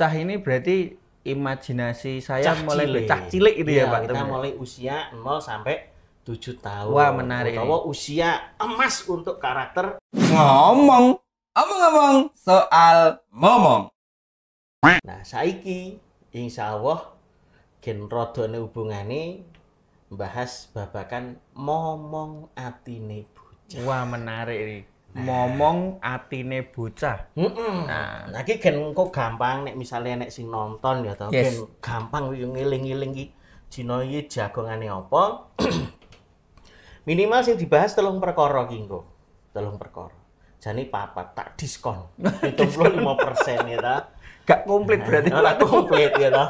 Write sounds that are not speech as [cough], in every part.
pecah ini berarti imajinasi saya cah mulai cilik. pecah cilik itu ya, ya Pak. Kita ya? mulai usia 0 sampai 7 tahun. Wah, menarik. Atau usia emas untuk karakter. Ngomong. ngomong ngomong soal ngomong Nah, saiki insya Allah gen rodone hubungane bahas babakan momong atine bocah. Wah, menarik ini ngomong nah. atine bocah. Mm -mm. Nah, iki gen kok gampang nek misalnya nek sing nonton ya to, yes. gampang ngiling-ngiling iki dina iki jagongane apa. [clears throat] Minimal sing dibahas telung perkara iki engko. Telung perkara. Jane papat tak diskon 75% [laughs] ya ta. Gak komplit berarti. Nah, [laughs] komplit ya ta.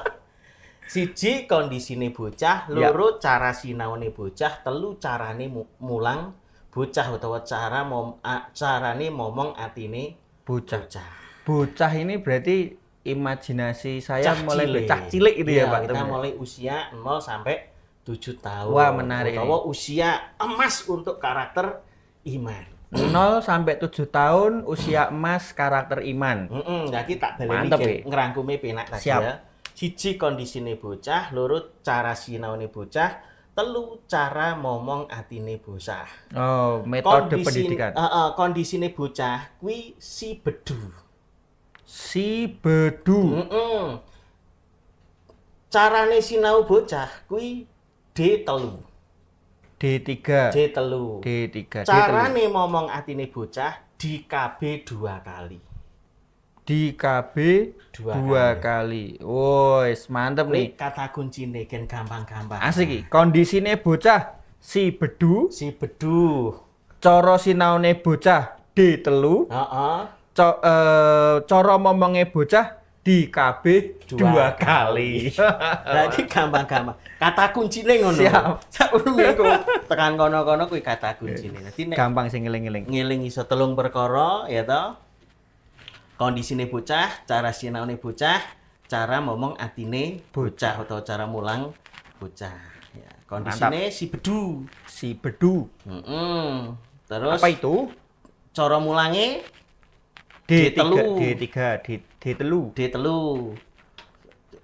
Siji kondisine bocah, ya. loro yep. cara sinaune bocah, telu carane mulang bocah utawa cara mom carane momong ini bocah. bocah. Bocah ini berarti imajinasi saya cah mulai cilik. cilik itu ya, ya Pak. Kita ya? mulai usia 0 sampai tujuh tahun. Wah, menarik. Utawa usia emas untuk karakter iman. 0 sampai tujuh tahun usia emas karakter iman. Heeh, mm -mm, jadi tak baleni ya. ngerangkumi penak Siap. ya. nih bucah, bocah, lurut cara nih bocah, telu cara ngomong atine bocah. Oh, metode kondisi, pendidikan. Uh, uh, kondisine bocah kuwi si bedu. Si bedu. Mm -mm. Carane sinau bocah kuwi D telu. D3. D telu. D3. Carane ngomong atine bocah di KB dua kali di KB dua, dua kali. kali. Woi, mantep nih. Kata kunci gen gampang-gampang. Asik kondisinya bocah si bedu, si bedu. coro si sinaune bocah D telu. Heeh. Uh -uh. Co uh, eh, momongnya bocah di KB dua, dua kali. Iya. lagi gampang-gampang. Kata kuncine ngono. Siap. Saurunge tekan kono-kono kui kata kunci nih. gampang sih ngiling-ngiling. Ngiling iso telung perkara ya toh ini bocah, cara ini bocah, cara ngomong atine bocah atau cara mulang bocah. Ya, kondisine si bedu, si bedu. Mm -mm. Terus apa itu? Cara mulangi D3, D3, D3, D, D telu. D telu.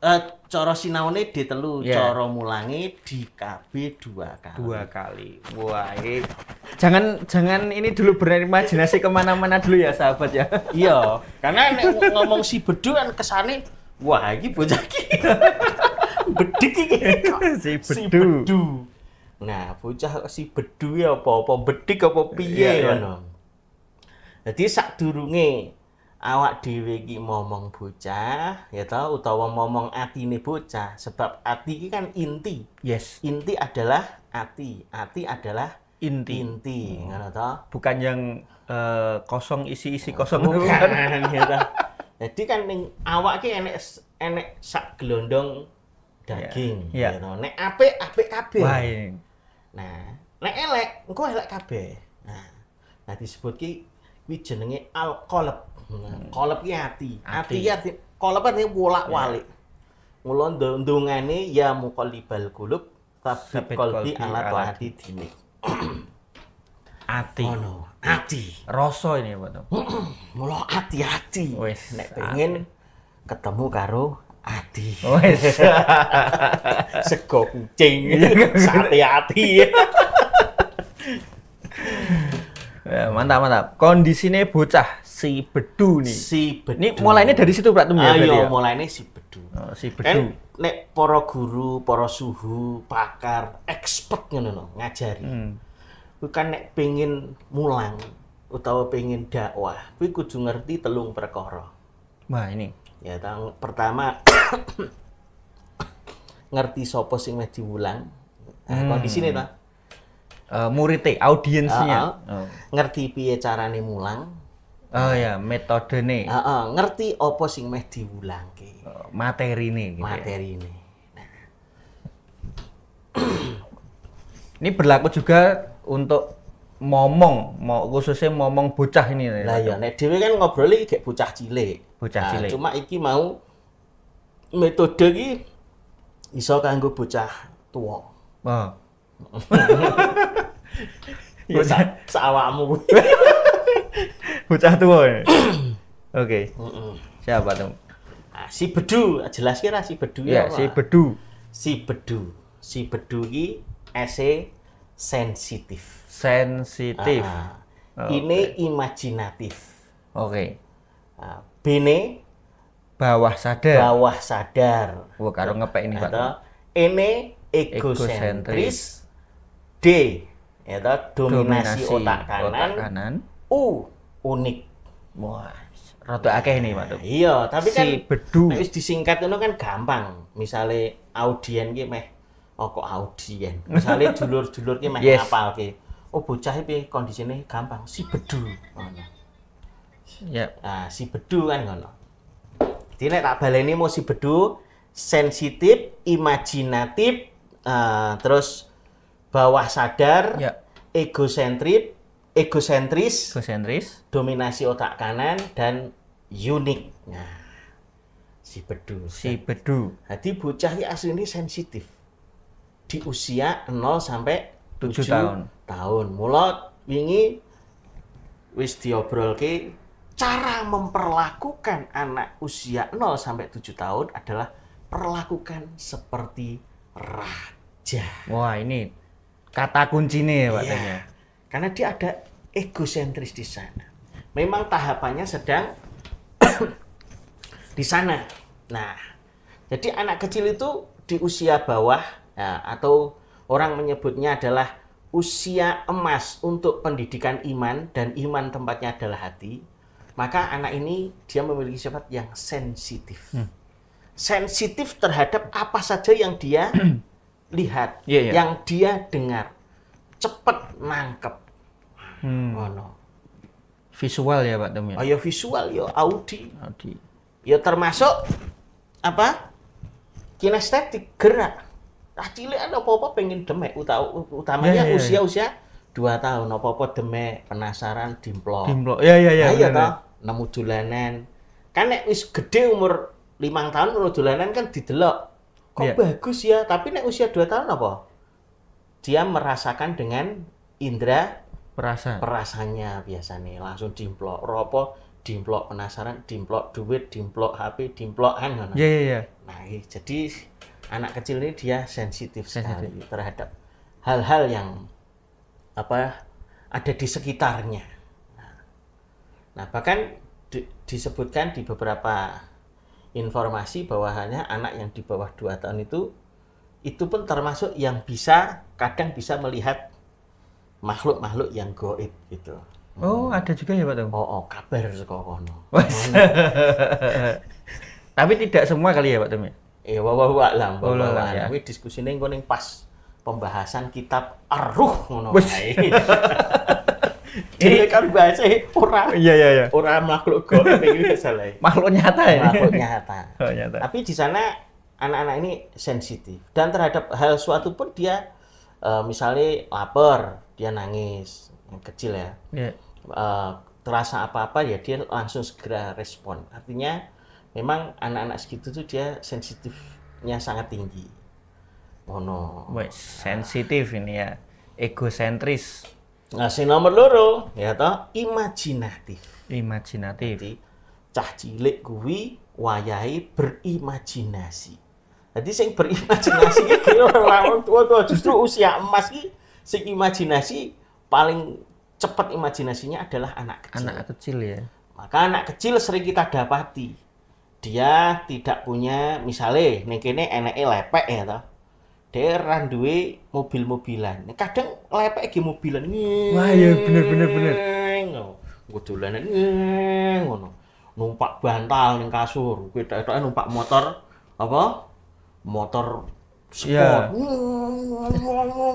Eh, coro sinaune di telu, yeah. coro mulangi di KB dua kali. Dua kali. Wah, [laughs] jangan jangan ini dulu berimajinasi kemana-mana dulu ya sahabat ya. [laughs] iya, karena [laughs] ngomong si bedu kan kesane, wah ini bocah ki. Bedik ini si bedu. Si bedu. Nah, bocah si bedu ya apa-apa bedik apa piye iya, iya. ngono. Jadi sak durunge awak dhewe iki momong bocah ya tau utawa momong atine bocah sebab ati iki kan inti yes inti adalah ati ati adalah inti inti hmm. ngono bukan yang uh, kosong isi-isi kosong bukan [laughs] ya toh jadi kan ning awak ini enek enek sak gelondong daging yeah. ya, ya. ya toh nek apik apik kabeh nah nek elek engko elek kabeh nah nah disebut ki kuwi jenenge alkolep Hmm. Kolep ki ati. Ati ya ati. Kolep artinya bolak balik Yeah. Mula ndungane ya muqallibal kulub tapi tapi ala alat dinik. ati. ini. ati. Rasa ini Pak Tom. [clears throat] Mula ati-ati. Wis nek pengen ketemu karo ati. Wis. [laughs] Sego kucing, [laughs] sate ati. [laughs] Ya, mantap mantap. Kondisinya bocah si bedu nih. Si bedu. Ini mulainya dari situ ya, ah, berarti iya, ya. Ayo mulai mulainya si bedu. Oh, si kan bedu. And, nek para guru, para suhu, pakar, expert ngono no, ngajari. Hmm. Kuwi kan nek pengin mulang utawa pengen dakwah, kuwi kudu ngerti telung perkara. Wah, ini. Ya, tang pertama [coughs] ngerti sapa sing wis diwulang. Nah, hmm. kondisine ta uh, audiensnya uh, uh. ngerti piye carane mulang oh ya metode nih ah, uh, uh. ngerti opo sing meh diwulangke oh, materi nih gitu ya. materi ya. nih [coughs] ini berlaku juga untuk momong mau khususnya momong bocah ini ya. lah ya nek dhewe kan ngobrol iki gek bocah cilik bocah nah, cilik cuma iki mau metode iki iso kanggo bocah tua oh. [laughs] bocah iya, seawamu [laughs] Bocah tua ya? [clears throat] Oke. Siapa tuh? Ah, si bedu, jelas kira si bedu ya. ya si bedu. Si bedu. Si bedu ki ese sensitif. Sensitif. Ah, ah, ini imajinatif. Oke. Okay. bene bawah sadar. Bawah sadar. Wah, karo ngepek ini, Pak. Ini egosentris, egosentris D ya dominasi, dominasi otak kanan. Otak kanan. U unik. Wah, rada akeh nih Pak Iya, tapi si kan bedu. Wis disingkat itu kan gampang. Misalnya audien ki meh oh kok audien. Misalnya [laughs] dulur-dulur ki meh yes. apal ki. Oh bocah iki kondisine gampang si bedu ngono. Yep. Ya. Nah, si bedu kan ngono. Jadi nek tak baleni mau si bedu sensitif, imajinatif, uh, terus bawah sadar, ya. egosentrik, egosentris, egosentris, dominasi otak kanan dan unik. Nah, si bedu. Si bedu. Jadi bocah ini aslinya sensitif. Di usia 0 sampai 7, 7 tahun. tahun. mulut, wingi wis diobrolke cara memperlakukan anak usia 0 sampai 7 tahun adalah perlakukan seperti raja. Wah, ini kata kuncinya ya Pak iya. ya, Karena dia ada egosentris di sana. Memang tahapannya sedang [coughs] di sana. Nah, jadi anak kecil itu di usia bawah ya, atau orang menyebutnya adalah usia emas untuk pendidikan iman dan iman tempatnya adalah hati. Maka anak ini dia memiliki sifat yang sensitif. Hmm. Sensitif terhadap apa saja yang dia [coughs] lihat, yeah, yeah. yang dia dengar, cepet nangkep. Hmm. Oh, no. Visual ya Pak Demi. Ayo Oh ya visual ya, audi. Audi. Ya termasuk apa? Kinestetik, gerak. Ah cilik ada kan apa-apa pengen demek, utamanya iya, iya, iya. usia-usia dua tahun apa-apa demek penasaran dimplok dimplok ya ya ya iya nah, toh nemu dolanan kan nek wis gede umur limang tahun umur dolanan kan didelok kok yeah. bagus ya tapi nek usia 2 tahun apa dia merasakan dengan indera perasa perasanya nih, langsung dimplok ropo dimplok penasaran dimplok duit dimplok HP dimplok an iya iya yeah. nah jadi anak kecil ini dia sensitif, sensitif. sekali terhadap hal-hal yang apa ada di sekitarnya nah, nah bahkan di, disebutkan di beberapa informasi bahwasannya anak yang di bawah 2 tahun itu itu pun termasuk yang bisa kadang bisa melihat makhluk-makhluk yang goib gitu. Oh, hmm. ada juga ya Pak Tom? Oh, oh kabar sekokono. Tapi tidak semua kali ya Pak Tom ya? Eh, wah wah lah, oh, wah wah ya. Tapi diskusinya pas pembahasan kitab Ar-Ruh [laughs] [laughs] Dia kan bahasa ora. Iya iya iya. Ora makhluk gaib iki salah. Makhluk nyata ya. Makhluk nyata. Oh, [laughs] nyata. Tapi di sana anak-anak ini sensitif dan terhadap hal suatu pun dia uh, misalnya lapar, dia nangis yang kecil ya. Yeah. Iya. Uh, terasa apa-apa ya dia langsung segera respon. Artinya memang anak-anak segitu tuh dia sensitifnya sangat tinggi. Oh no. Wait, sensitif ini ya. Egosentris Nah, sing nomor loro ya toh imajinatif. Imajinatif. Jadi, cah cilik kuwi wayahe berimajinasi. Jadi sing berimajinasi iki orang tua tua justru usia emas iki sing imajinasi paling cepat imajinasinya adalah anak kecil. Anak kecil ya. Maka anak kecil sering kita dapati dia tidak punya misalnya nih enek lepek ya toh daerah duwe mobil-mobilan. Kadang lepek iki mobilan. Wah, iya bener bener bener. Nggo dolanan ngono. Numpak bantal ning kasur, kuwi tok numpak motor apa? Motor iya. sport.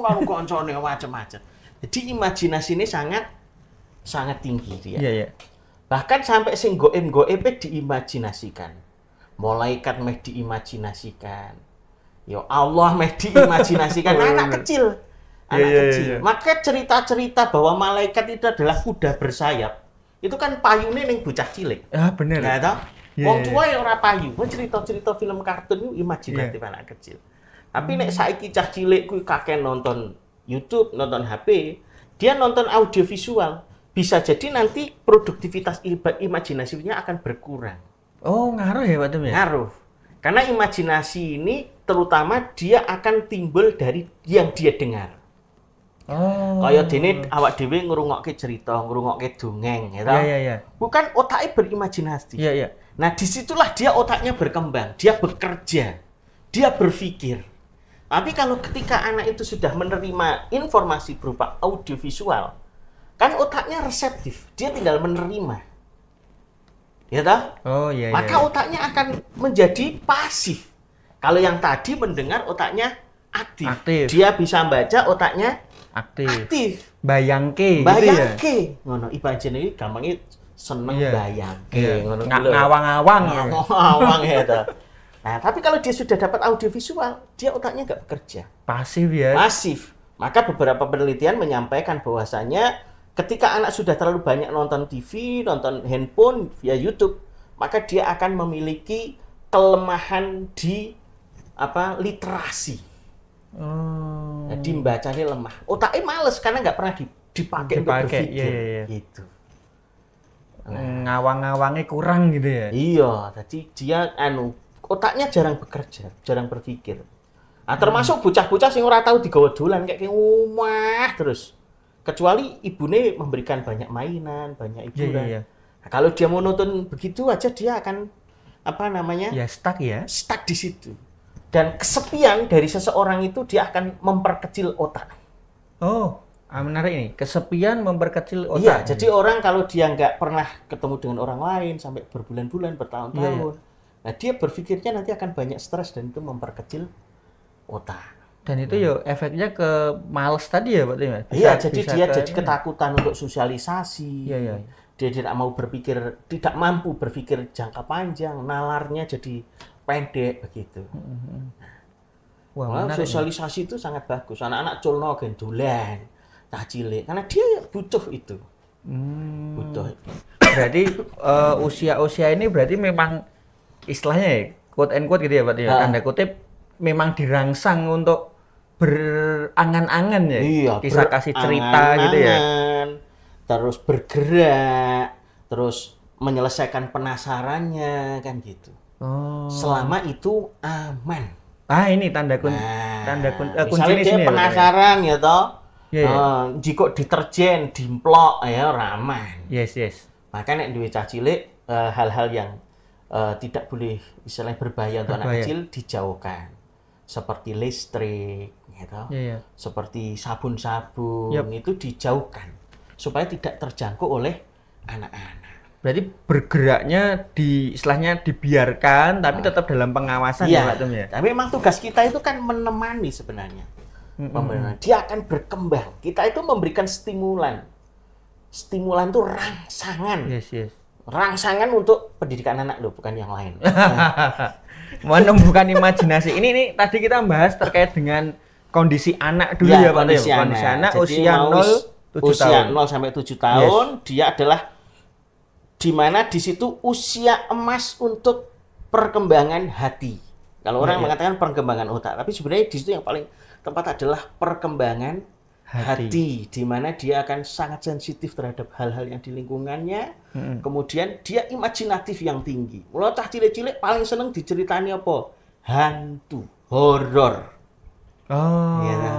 Karo kancane macam-macam. Jadi imajinasi ini sangat sangat tinggi dia. Iya, iya. Bahkan sampai sing goem goepe diimajinasikan. Malaikat meh diimajinasikan Ya Allah meh diimajinasikan oh, [laughs] anak kecil. Iya, anak yeah, iya. kecil. Yeah, yeah. Maka cerita-cerita bahwa malaikat itu adalah kuda bersayap. Itu kan payune ning bocah cilik. Ah, bener. Nah, toh? Yeah, Wong iya, tua yang ora payu. Wong cerita-cerita film kartun itu imajinatif yeah. anak kecil. Tapi hmm. nek saiki cah cilik kuwi kakek nonton YouTube, nonton HP, dia nonton audiovisual. Bisa jadi nanti produktivitas imajinasinya akan berkurang. Oh, ngaruh ya, Pak Dem ya? Ngaruh. Karena imajinasi ini terutama dia akan timbul dari yang dia dengar. Oh. Kaya dene awak dhewe ngrungokke cerita, ngrungokke dongeng, ya yeah, yeah, yeah. Iya. Bukan otaknya berimajinasi. yeah, Yeah. Nah, disitulah dia otaknya berkembang, dia bekerja, dia berpikir. Tapi kalau ketika anak itu sudah menerima informasi berupa audiovisual, kan otaknya reseptif, dia tinggal menerima. Ya toh? Oh iya. iya Maka iya. otaknya akan menjadi pasif kalau yang tadi mendengar otaknya aktif. aktif. Dia bisa baca otaknya aktif. aktif. Bayangke. Gitu bayangke. Gitu ya? ini gampangnya seneng yeah. bayangke. Yeah. ngawang iya, ngawang ngawang ngawang ya itu. Nah, tapi kalau dia sudah dapat audiovisual, dia otaknya nggak bekerja. Pasif ya. Pasif. Maka beberapa penelitian menyampaikan bahwasannya ketika anak sudah terlalu banyak nonton TV, nonton handphone via YouTube, maka dia akan memiliki kelemahan di apa literasi. Hmm. Jadi membacanya lemah. Otaknya males karena nggak pernah dipakai, dipakai untuk berpikir. Iya, iya, iya. Gitu. Nah, hmm, Ngawang-ngawangnya kurang gitu ya. Iya, jadi dia anu otaknya jarang bekerja, jarang berpikir. Nah, termasuk hmm. bocah-bocah sing ora tahu digawa dolan kayak ngomah terus. Kecuali ibune memberikan banyak mainan, banyak ibu Iya, iya, iya. Nah, kalau dia mau nonton begitu aja dia akan apa namanya? Ya stuck ya. Stuck di situ. Dan kesepian dari seseorang itu dia akan memperkecil otak. Oh, ah, menarik ini. Kesepian memperkecil otak. Iya, jadi orang kalau dia nggak pernah ketemu dengan orang lain sampai berbulan-bulan, bertahun-tahun, yeah. Iya. nah dia berpikirnya nanti akan banyak stres dan itu memperkecil otak. Dan itu hmm. yo efeknya ke males tadi ya Pak Tim Iya, jadi dia ke, jadi ketakutan untuk sosialisasi. Iya, iya. Dia tidak mau berpikir, tidak mampu berpikir jangka panjang, nalarnya jadi pendek begitu. Mm-hmm. Wah, Malah sosialisasi ini. itu sangat bagus. Anak-anak culno gendulan, tak cilik, karena dia butuh itu. Hmm. Butuh. Berarti usia eh, usia-usia ini berarti memang istilahnya ya, quote and quote gitu ya, Pak. Ya, tanda kutip memang dirangsang untuk berangan-angan ya. Iya, kisah kasih cerita gitu ya. Terus bergerak, terus menyelesaikan penasarannya kan gitu. Oh. Selama itu aman. Ah ini tanda kun nah, tanda kun uh, kunci ini dia ya, ya? penasaran ya, toh. Yeah, iya, iya. yeah. Uh, jika deterjen dimplok ya ramah. Yes yes. Maka nek duwe cah cilik uh, hal-hal yang uh, tidak boleh istilahnya berbahaya untuk anak kecil dijauhkan. Seperti listrik gitu. Yeah, yeah. Seperti sabun-sabun yep. itu dijauhkan supaya tidak terjangkau oleh anak-anak berarti bergeraknya di istilahnya dibiarkan tapi ah. tetap dalam pengawasan ya, ya Tum ya. Tapi memang tugas kita itu kan menemani sebenarnya. Hmm. Dia akan berkembang. Kita itu memberikan stimulan. Stimulan itu rangsangan. Yes, yes. Rangsangan untuk pendidikan anak loh, bukan yang lain. [laughs] Menumbuhkan imajinasi. Ini nih tadi kita bahas terkait dengan kondisi anak dulu ya, ya Pak ya? Kondisi anak, anak usia 0 usia tahun. 0 sampai 7 tahun yes. dia adalah di mana di situ usia emas untuk perkembangan hati. Kalau orang ya, ya. mengatakan perkembangan otak, tapi sebenarnya di situ yang paling tempat adalah perkembangan hati, hati di mana dia akan sangat sensitif terhadap hal-hal yang di lingkungannya. Hmm. Kemudian dia imajinatif yang tinggi. Mulai cah cilik-cilik paling seneng diceritani apa? Hantu, horor. Oh, iya, nah.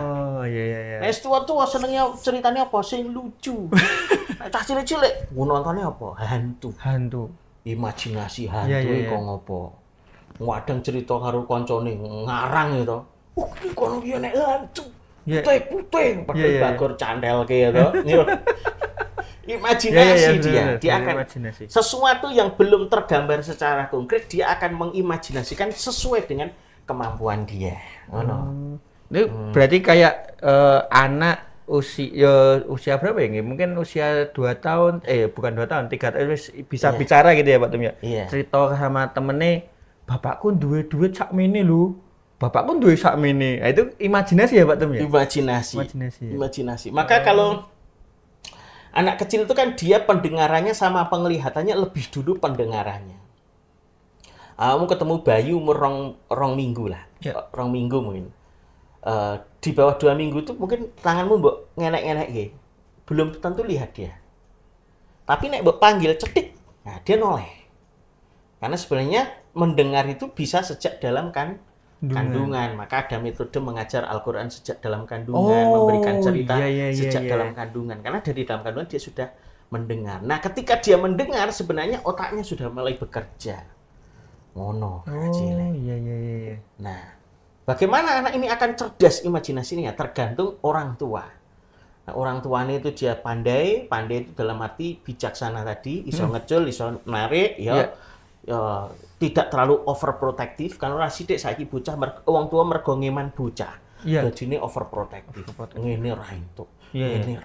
iya, iya, iya. Nah, tua-tua senengnya ceritanya apa? Sing lucu. [laughs] cah eh, cilik-cilik gue nontonnya apa hantu hantu imajinasi iya, hantu yeah, yeah, yeah. kok ngopo wadang cerita karo koncone ngarang gitu uh ini kono dia nek hantu yeah. putih putih pakai yeah, yeah, bagor candel gitu imajinasi yeah, yeah, yeah, dia yeah, dia yeah, akan imajinasi. sesuatu yang belum tergambar secara konkret dia akan mengimajinasikan sesuai dengan kemampuan dia ngono oh, hmm. Ini hmm. berarti kayak uh, anak usia ya, usia berapa ya mungkin usia dua tahun eh bukan dua tahun tiga tahun bisa yeah. bicara gitu ya Pak Tum ya yeah. cerita sama temennya bapakku duwe duit sak mini lu bapakku duwe sak mini nah, itu imajinasi ya Pak Tum imajinasi imajinasi, ya. imajinasi. maka oh. kalau anak kecil itu kan dia pendengarannya sama penglihatannya lebih dulu pendengarannya ah, kamu ketemu Bayu umur rong, rong minggu lah yeah. rong minggu mungkin uh, di bawah dua minggu itu mungkin tanganmu mbok ngenek-ngenek gitu. Belum tentu lihat dia. Tapi nek mbok panggil cetik, nah dia noleh. Karena sebenarnya mendengar itu bisa sejak dalam kan kandungan. kandungan. Maka ada metode mengajar Al-Qur'an sejak dalam kandungan, oh, memberikan iya, cerita iya, iya, sejak iya. dalam kandungan. Karena dari dalam kandungan dia sudah mendengar. Nah, ketika dia mendengar sebenarnya otaknya sudah mulai bekerja. Ngono. Oh, iya, iya iya iya. Nah, Bagaimana anak ini akan cerdas imajinasinya tergantung orang tua. Nah, orang tuanya itu dia pandai, pandai itu dalam arti bijaksana tadi, iso hmm. ngecul, iso narik, ya, yeah. Ya, tidak terlalu overprotective. Karena orang sidik saiki bocah, orang tua mergo ngeman bocah. Yeah. Jadi ini overprotective. overprotective. Ini raintuk, yeah. Ya, ya. ini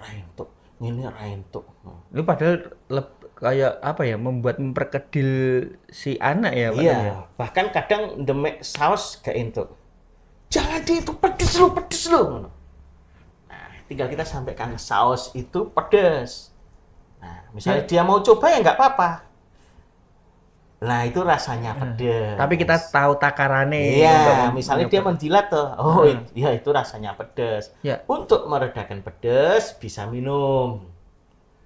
ini raintuk. Ini padahal lep, kayak apa ya membuat memperkedil si anak ya iya bahkan kadang demek saus gak entuk jalan jangan itu pedes lo pedes lo, nah tinggal kita sampaikan saus itu pedes nah misalnya ya. dia mau coba ya nggak apa-apa Nah itu rasanya hmm. pedes. Tapi kita tahu takarannya. Iya, misalnya dia menjilat tuh, oh hmm. iya itu rasanya pedes. Ya. Untuk meredakan pedes bisa minum.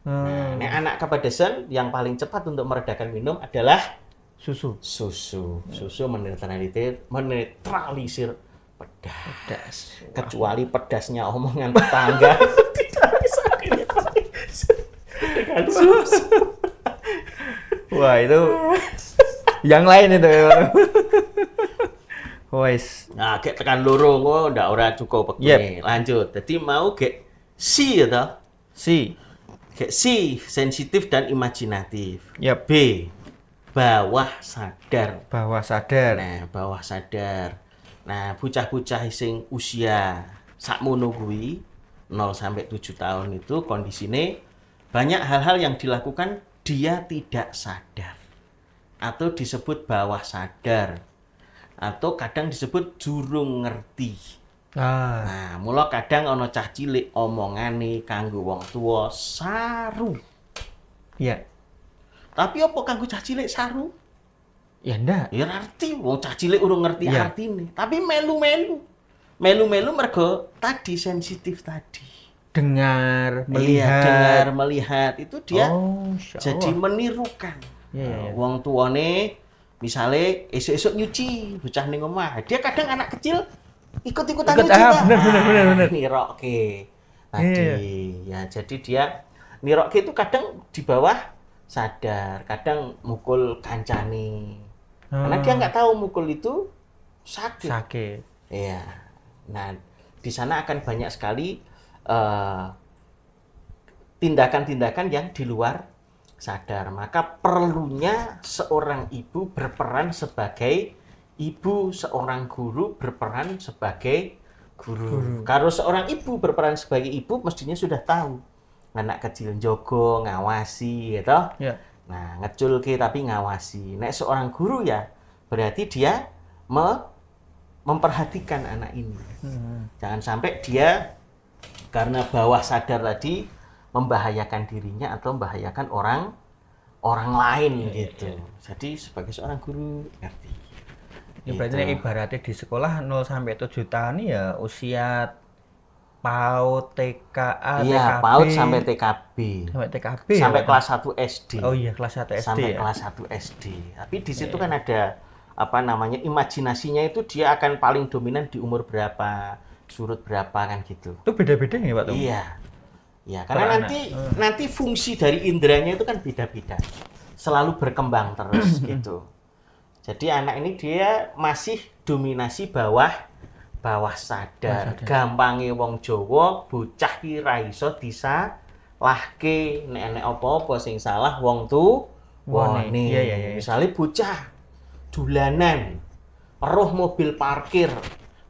Hmm. Nah, anak kepedesan yang paling cepat untuk meredakan minum adalah susu. Susu, susu menetralisir, menetralisir pedas. pedas. Kecuali pedasnya omongan tetangga. [laughs] Wah itu yang lain itu. Wes. Nah, kayak tekan lurung, oh, ndak ora cukup begini. Yep. Lanjut. Jadi mau kayak si ya toh? Si. Kayak si sensitif dan imajinatif. Yep. B bawah sadar. Bawah sadar. Nah, bawah sadar Nah, bocah-bocah sing usia sakmono kuwi 0 sampai 7 tahun itu kondisine banyak hal-hal yang dilakukan dia tidak sadar atau disebut bawah sadar atau kadang disebut jurung ngerti. Ah. Nah, mula kadang ono cah cilik omongane kanggo wong tua saru. ya Yeah. Tapi opo kanggo cah cilik saru? Ya ndak. Ya ngerti, wong cah cilik udah ngerti ya. arti Tapi melu-melu. Melu-melu mergo tadi sensitif tadi. Dengar, iya, melihat. Iya, dengar, melihat. Itu dia oh, jadi menirukan. Ya, ya, ya. Wong tuane misalnya esok-esok nyuci, bocah ning omah. Dia kadang anak kecil ikut-ikutan ikut, nyuci. Ah, bener, bener, bener, bener. Ah, tadi. Iya, iya. Ya, jadi dia nirokke itu kadang di bawah sadar, kadang mukul kancane. Hmm. Karena dia nggak tahu mukul itu sakit. Sakit. Iya. Nah, di sana akan banyak sekali tindakan eh, tindakan-tindakan yang di luar sadar. Maka perlunya seorang ibu berperan sebagai ibu, seorang guru berperan sebagai guru. guru. Kalau seorang ibu berperan sebagai ibu mestinya sudah tahu anak kecil jogo, ngawasi gitu. Ya. Nah, ngecul ke tapi ngawasi. Nek seorang guru ya berarti dia me memperhatikan anak ini. Hmm. Jangan sampai dia karena bawah sadar tadi membahayakan dirinya atau membahayakan orang orang lain ya, gitu. Ya, Jadi sebagai seorang guru ngerti. Ya, gitu. berarti ibaratnya di sekolah 0 sampai 7 tahun ya usia PAUD, TKA, iya, TKB. PAUD sampai TKB. Sampai TKB. Sampai ya, kelas 1 SD. Oh iya, kelas 1 SD. Sampai ya? kelas 1 SD. Tapi di situ yeah. kan iya. ada apa namanya imajinasinya itu dia akan paling dominan di umur berapa, surut berapa kan gitu. Itu beda-beda nih Pak Tung? Iya. Ya, karena Perana. nanti hmm. nanti fungsi dari inderanya itu kan beda-beda. Selalu berkembang terus [clears throat] gitu. Jadi anak ini dia masih dominasi bawah bawah sadar. sadar. gampangi wong Jawa bocah ki ra iso disalahke nek enek apa-apa sing salah wong tu wone. Iya iya iya. Misale bocah dolanan roh mobil parkir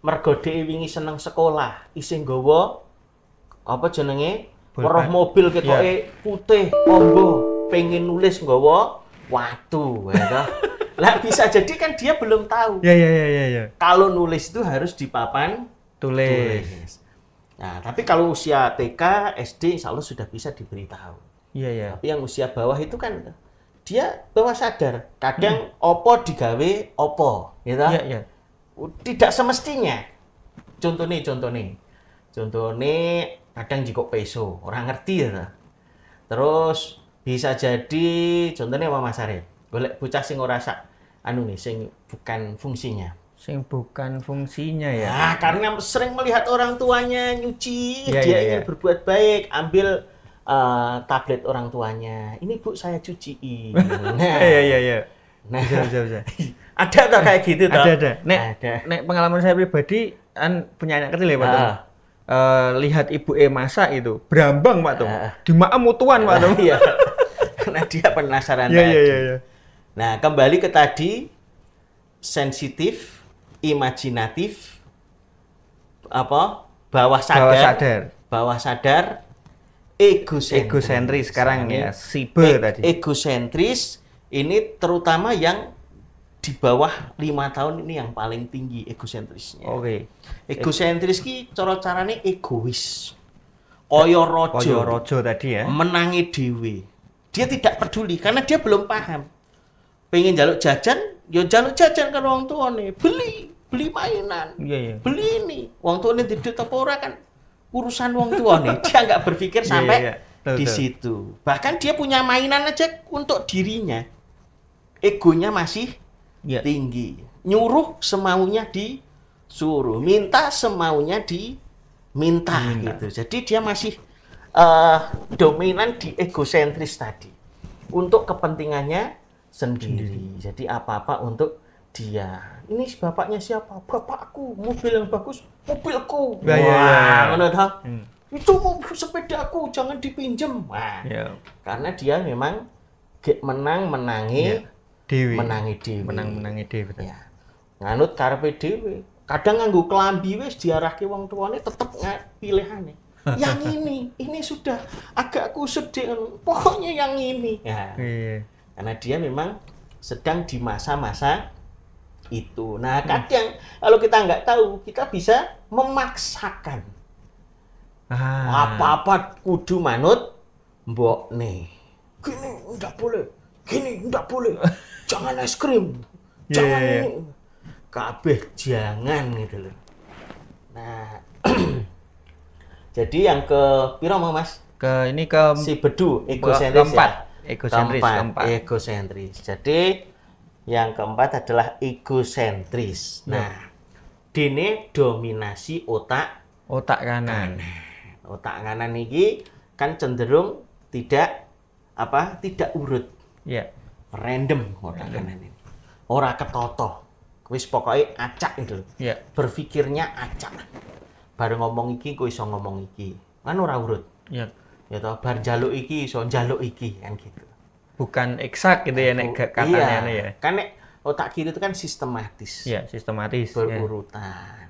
mergo dhewe wingi seneng sekolah isih nggawa apa jenenge roh mobil iya. ketoke yeah. putih ombo pengen nulis nggawa watu ya [laughs] lah bisa jadi kan dia belum tahu. Ya, ya, ya, ya, ya. Kalau nulis itu harus di papan tulis. tulis. Nah, tapi kalau usia TK, SD, insya Allah sudah bisa diberitahu. Iya, iya. Tapi yang usia bawah itu kan dia bawah sadar. Kadang hmm. opo digawe opo, gitu. Iya, iya. Tidak semestinya. Contoh nih, contoh nih. Contoh nih, kadang jikok peso. Orang ngerti, ya. Terus bisa jadi, contohnya mama Mas golek bocah sing ora sak anu nih sing bukan fungsinya sing bukan fungsinya ya nah, karena sering melihat orang tuanya nyuci ya, dia ya, ingin ya. berbuat baik ambil uh, tablet orang tuanya ini bu saya cuciin nah [laughs] iya iya iya nah bisa bisa, bisa. [laughs] ada atau kayak gitu toh? ada ada nek ada. nek pengalaman saya pribadi kan punya anak kecil ya pak uh. Uh, lihat ibu e masak itu berambang pak tuh ah. uh. di maam mutuan pak tuh ah, iya [laughs] karena dia penasaran yeah, iya, tadi. Yeah, yeah, yeah. Nah, kembali ke tadi sensitif, imajinatif, apa? bawah sadar, bawah sadar, bawah sadar egosentris. Egosentris sekarang ini, ya, nah, siber e tadi. Egosentris ini terutama yang di bawah lima tahun ini yang paling tinggi egosentrisnya. Oke. Okay. Egosentris ki cara carane egois. Koyo rojo. Koyo rojo tadi ya. Menangi dewi. Dia tidak peduli karena dia belum paham pengen jaluk jajan, yo ya jaluk jajan kan orang tua nih, beli, beli mainan, yeah, yeah. beli ini, orang tua nih tidak apa kan urusan orang tua nih, [laughs] dia nggak berpikir iya, sampai yeah, iya, yeah, di situ. Bahkan dia punya mainan aja untuk dirinya, egonya masih yeah. tinggi, nyuruh semaunya disuruh, minta semaunya diminta minta. gitu. Jadi dia masih uh, dominan di egosentris tadi untuk kepentingannya sendiri. sendiri. Hmm. Jadi apa-apa untuk dia. Ini bapaknya siapa? Bapakku. Mobil yang bagus, mobilku. Nah, iya, Wah, ya, ya. ya. Hmm. Itu mobil aku jangan dipinjam Wah. Ya. Karena dia memang menang menangi ya. Dewi. Menangi Dewi. Menang menangi Dewi. Ya. Nganut karpe Dewi. Kadang nganggu kelambi wis diarahke wong tuane tetep pilihane. [laughs] yang ini, ini sudah agak kusut deh. Pokoknya yang ini. Ya. Iya karena dia memang sedang di masa-masa itu. Nah kadang hmm. kalau kita nggak tahu kita bisa memaksakan ah. apa-apa kudu manut mbok nih gini nggak boleh gini nggak boleh [laughs] jangan es krim iya, jangan yeah. yeah. kabeh jangan gitu loh nah [clears throat] jadi yang ke piro mau mas ke ini ke si bedu ego ya? keempat ya? egosentris keempat, keempat. egosentris jadi yang keempat adalah egosentris nah dini dominasi otak otak kanan. kanan otak kanan ini kan cenderung tidak apa tidak urut ya random otak random. kanan ini ora ketoto wis pokoknya acak itu ya. berpikirnya acak baru ngomong iki kok iso ngomong iki kan ora urut yeah ya toh bar jaluk iki so jaluk iki kan gitu bukan eksak gitu ya nek katanya iya, ya kan nek otak kiri itu kan sistematis iya, ya sistematis berurutan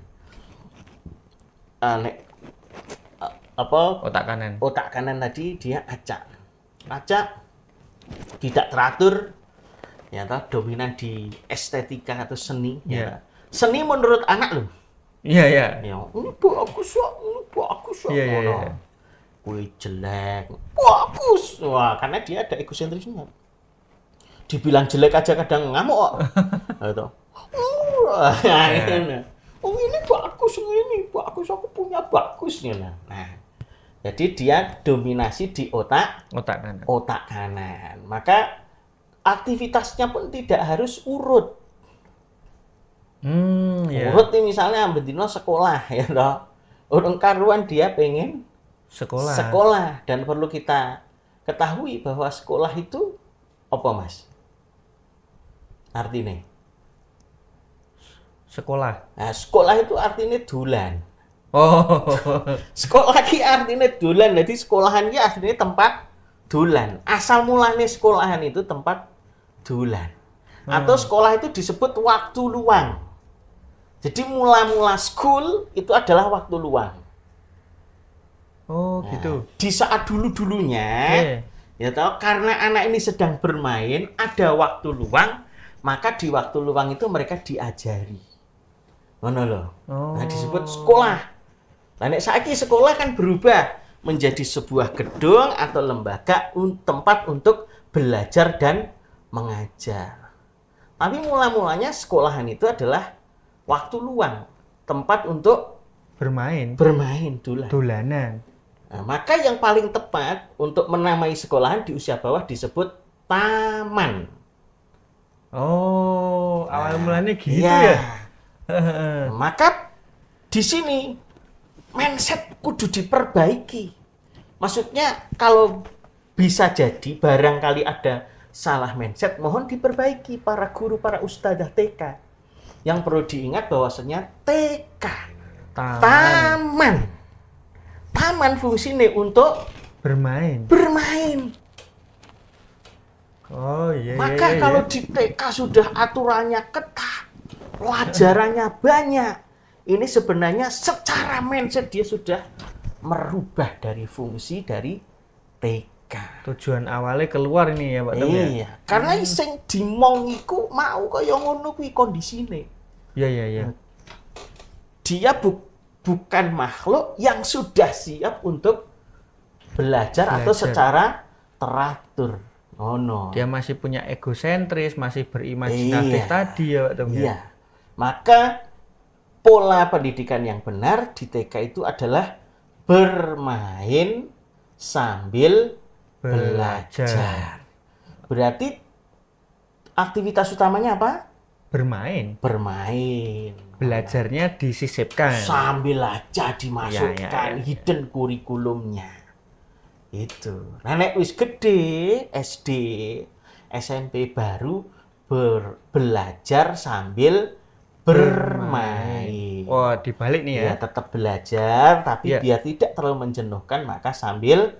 ya. uh, nek uh, apa otak kanan otak kanan tadi dia acak acak tidak teratur ya toh dominan di estetika atau seni ya, ya. seni menurut anak loh Iya, iya. Ya, ini bu aku suka, ini bu aku suka. Iya, iya, iya kue jelek bagus wah karena dia ada egosentrisnya dibilang jelek aja kadang ngamuk atau, uh, yeah. oh ini bagus ini bagus aku punya bagus nih nah. nah jadi dia dominasi di otak otak kanan otak kanan maka aktivitasnya pun tidak harus urut hmm, yeah. urut ini misalnya ambil sekolah [laughs] ya toh orang karuan dia pengen sekolah. Sekolah dan perlu kita ketahui bahwa sekolah itu apa, Mas? Artinya? Sekolah. Nah, sekolah itu artinya dulan. Oh. [laughs] sekolah lagi artinya dulan. Jadi sekolahan ki artinya tempat dulan. Asal mulanya sekolahan itu tempat dulan. Hmm. Atau sekolah itu disebut waktu luang. Jadi mula-mula school itu adalah waktu luang. Oh, nah, gitu. di saat dulu-dulunya, okay. ya tahu karena anak ini sedang bermain, ada waktu luang, maka di waktu luang itu mereka diajari. Mana loh. Oh. Nah, disebut oh. sekolah. Lah nek saiki sekolah kan berubah menjadi sebuah gedung atau lembaga un tempat untuk belajar dan mengajar. Tapi mula-mulanya sekolahan itu adalah waktu luang, tempat untuk bermain. Bermain dulan. Dulanan. Nah, maka yang paling tepat untuk menamai sekolahan di usia bawah disebut taman. Oh, nah, awal mulanya gitu iya. ya. ya. [laughs] maka di sini mindset kudu diperbaiki. Maksudnya kalau bisa jadi barangkali ada salah mindset, mohon diperbaiki para guru, para ustazah TK. Yang perlu diingat bahwasanya TK, taman, taman taman fungsi nih untuk bermain. Bermain. Oh iya. iya Maka iya, iya. kalau di TK sudah aturannya ketat, pelajarannya banyak. Ini sebenarnya secara mindset dia sudah merubah dari fungsi dari TK. Tujuan awalnya keluar ini ya Pak ya? Iya, ya? karena hmm. iseng dimong iku mau kaya ngono kuwi kondisine. Iya iya iya. Dia bukan bukan makhluk yang sudah siap untuk belajar, belajar. atau secara teratur. Oh no. Dia masih punya egosentris, masih berimajinatif iya. tadi ya Pak ya? Iya. Maka pola pendidikan yang benar di TK itu adalah bermain sambil belajar. belajar. Berarti aktivitas utamanya apa? Bermain. Bermain belajarnya disisipkan sambil aja dimasukkan ya, ya, ya, hidden kurikulumnya itu nenek nah, wis gede SD SMP baru ber belajar sambil bermain. oh, dibalik nih ya. Ya, tetap belajar tapi ya. biar tidak terlalu menjenuhkan maka sambil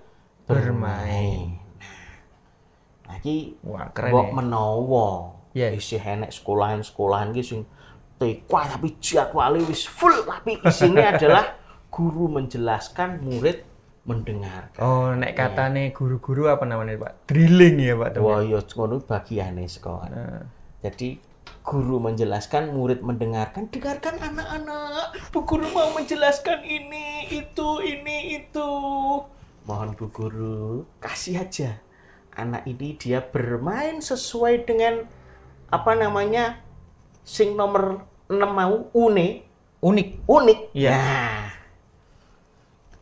bermain. bermain. Nah, nah wah keren. Mbok ya. menowo yeah. isi henek sekolahan-sekolahan gitu teka tapi jadwalnya wis full tapi isinya [laughs] adalah guru menjelaskan murid mendengarkan. Oh, nek ya. katane guru-guru apa namanya Pak? Drilling ya Pak. Wah, ya ngono bagiane sekolah. Nah. Jadi guru menjelaskan, murid mendengarkan, dengarkan anak-anak. Bu guru mau menjelaskan ini, itu, ini, itu. Mohon bu guru kasih aja anak ini dia bermain sesuai dengan apa namanya sing nomor 6 mau une unik unik ya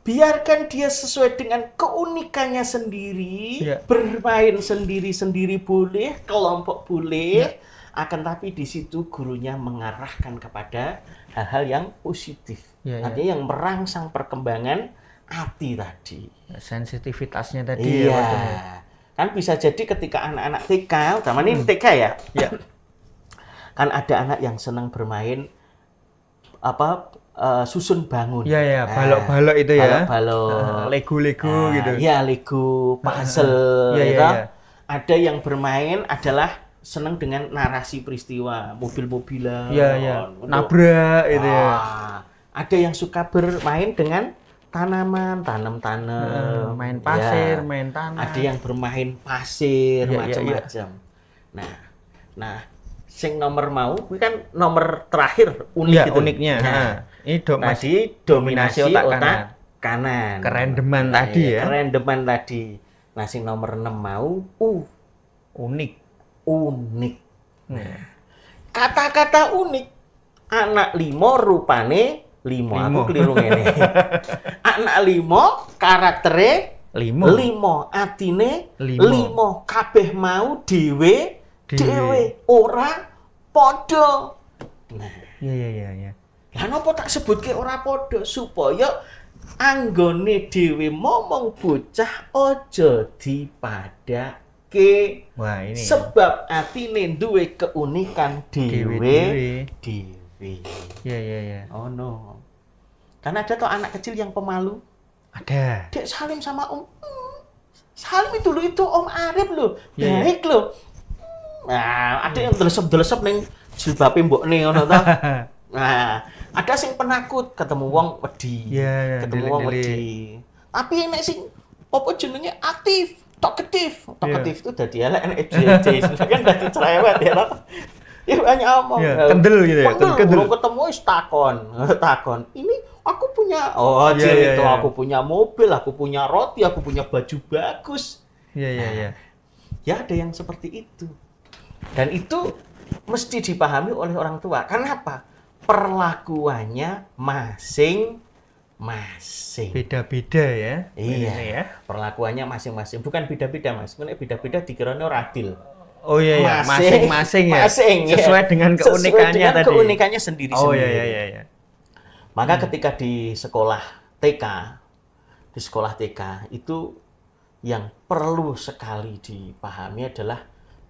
biarkan dia sesuai dengan keunikannya sendiri ya. bermain sendiri sendiri boleh kelompok boleh ya. akan tapi di situ gurunya mengarahkan kepada hal-hal yang positif ya, artinya yang merangsang perkembangan hati tadi sensitivitasnya tadi ya, iya. ya kan bisa jadi ketika anak-anak TK, utamanya ini hmm. TK ya, ya. [coughs] kan ada anak yang senang bermain apa uh, susun bangun. ya ya, balok-balok itu ya. Balok-balok. Ah, Lego-lego uh, ah, gitu. Iya, Lego, ah, puzzle ya, gitu. Ya, ya. Ada yang bermain adalah senang dengan narasi peristiwa, mobil-mobilan. Iya, iya. Gitu ya ya Nabrak itu ya. Ada yang suka bermain dengan tanaman, tanam-tanam, hmm, main pasir, ya. main tanah. Ada yang bermain pasir, iya, macam-macam. ya, ya. Nah, nah sing nomor mau kuwi kan nomor terakhir unik ya, gitu. uniknya nah, nah ini do tadi dominasi otak, otak kanan, kanan. kerendeman nah, tadi iya, ya kerendeman tadi nah sing nomor 6 mau u unik unik nah kata-kata unik anak limo rupane limo, limo. aku keliru ini [laughs] anak limo karaktere limo limo atine limo, limo. kabeh mau dewe, dewe. ora podo. Nah, iya iya iya iya. Lah napa tak sebutke ora podo supaya anggone dhewe momong bocah aja dipadake. Wah, ini. Sebab atine duwe keunikan dhewe dhewe. Iya iya iya. Oh no. Karena ada tuh anak kecil yang pemalu. Ada. Dek salim sama om. Hmm. Salim dulu itu Om Arif loh. Yeah, iya. Baik yeah. loh. Nah, ada yang delesep-delesep ning jilbabe mbokne ngono ta. [laughs] Nah, ada sing penakut ketemu uang wedi, yeah, yeah, ketemu uang wedi. Tapi enek sing opo jenenge aktif, talkative. Talkative iya. itu yeah. dadi elek enek DHC, [laughs] kan dadi cerewet ya lah. Ya banyak omong. Yeah, kendel gitu ya. Kendel, kendel. ketemu wis takon, [laughs] takon. Ini aku punya oh yeah, yeah, itu yeah. aku punya mobil, aku punya roti, aku punya baju bagus. Iya yeah, iya yeah, iya. Yeah. Ya ada yang seperti itu. Dan itu mesti dipahami oleh orang tua. Kenapa? Perlakuannya masing-masing. Beda-beda ya. Iya. Ya. Perlakuannya masing-masing. Bukan beda-beda mas. Sebenarnya beda-beda dikiranya radil. Oh iya, iya. masing-masing ya. Masing, iya. Sesuai dengan keunikannya Sesuai dengan tadi. keunikannya sendiri Oh iya, iya iya iya. Maka hmm. ketika di sekolah TK, di sekolah TK itu yang perlu sekali dipahami adalah